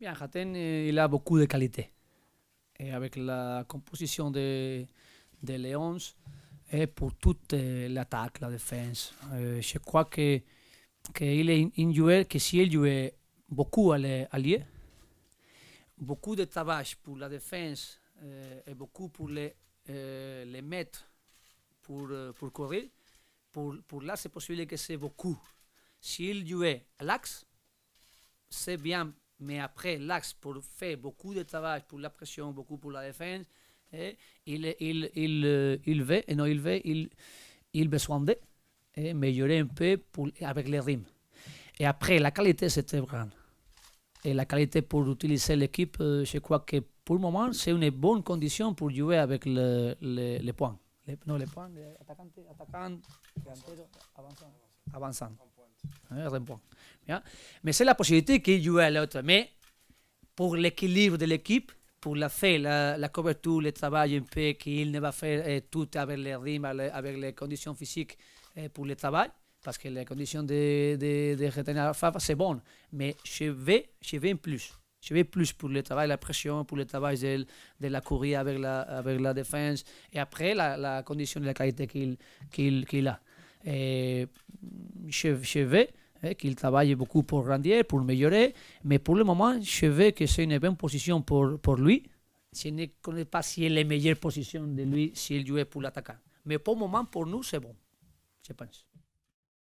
Bien, Jaten eh, il a beaucoup de qualité Et eh, avec la composition de, de Léons, et eh, pour toute l'attaque, la défense, je crois que qu'il est un joueur que si il jouait beaucoup à l'allié, beaucoup de tabac pour la défense et beaucoup pour les, les mettre pour, euh, pour courir, pour, pour là c'est possible que c'est beaucoup. S'il jouait à l'axe, c'est bien mais après, l'axe pour faire beaucoup de travail pour la pression, beaucoup pour la défense, et hein, il, il, il, euh, il, veut, et non, il veut, il, il besoin de et améliorer un peu pour, avec les rimes. Et après, la qualité, c'est très grande. Et la qualité pour utiliser l'équipe, euh, je crois que pour le moment, c'est une bonne condition pour jouer avec le, les points. non, les points, les attaquants, avançants. Hein, Mais c'est la possibilité qu'il joue à l'autre. Mais pour l'équilibre de l'équipe, pour la fait, la, couverture, le travail un peu qu'il ne va faire euh, tout avec les rimes, avec les conditions physiques euh, pour le travail, parce que les conditions de, de, de retenir la c'est bon. Mais je vais, je vais plus. Je vais plus pour le travail, la pression, pour le travail de, la courir avec la, avec la défense, et après la, condition de la qualité qu'il qu'il a. Eh, je, je eh, qu'il travaille beaucoup pour grandir, pour améliorer, mais pour le moment, je veux que c'est une bonne position pour, lui. Je ne connais pas si c'est la meilleure position de lui s'il il joue pour l'attaquant. Mais pour le moment, pour nous, c'est bon, je pense.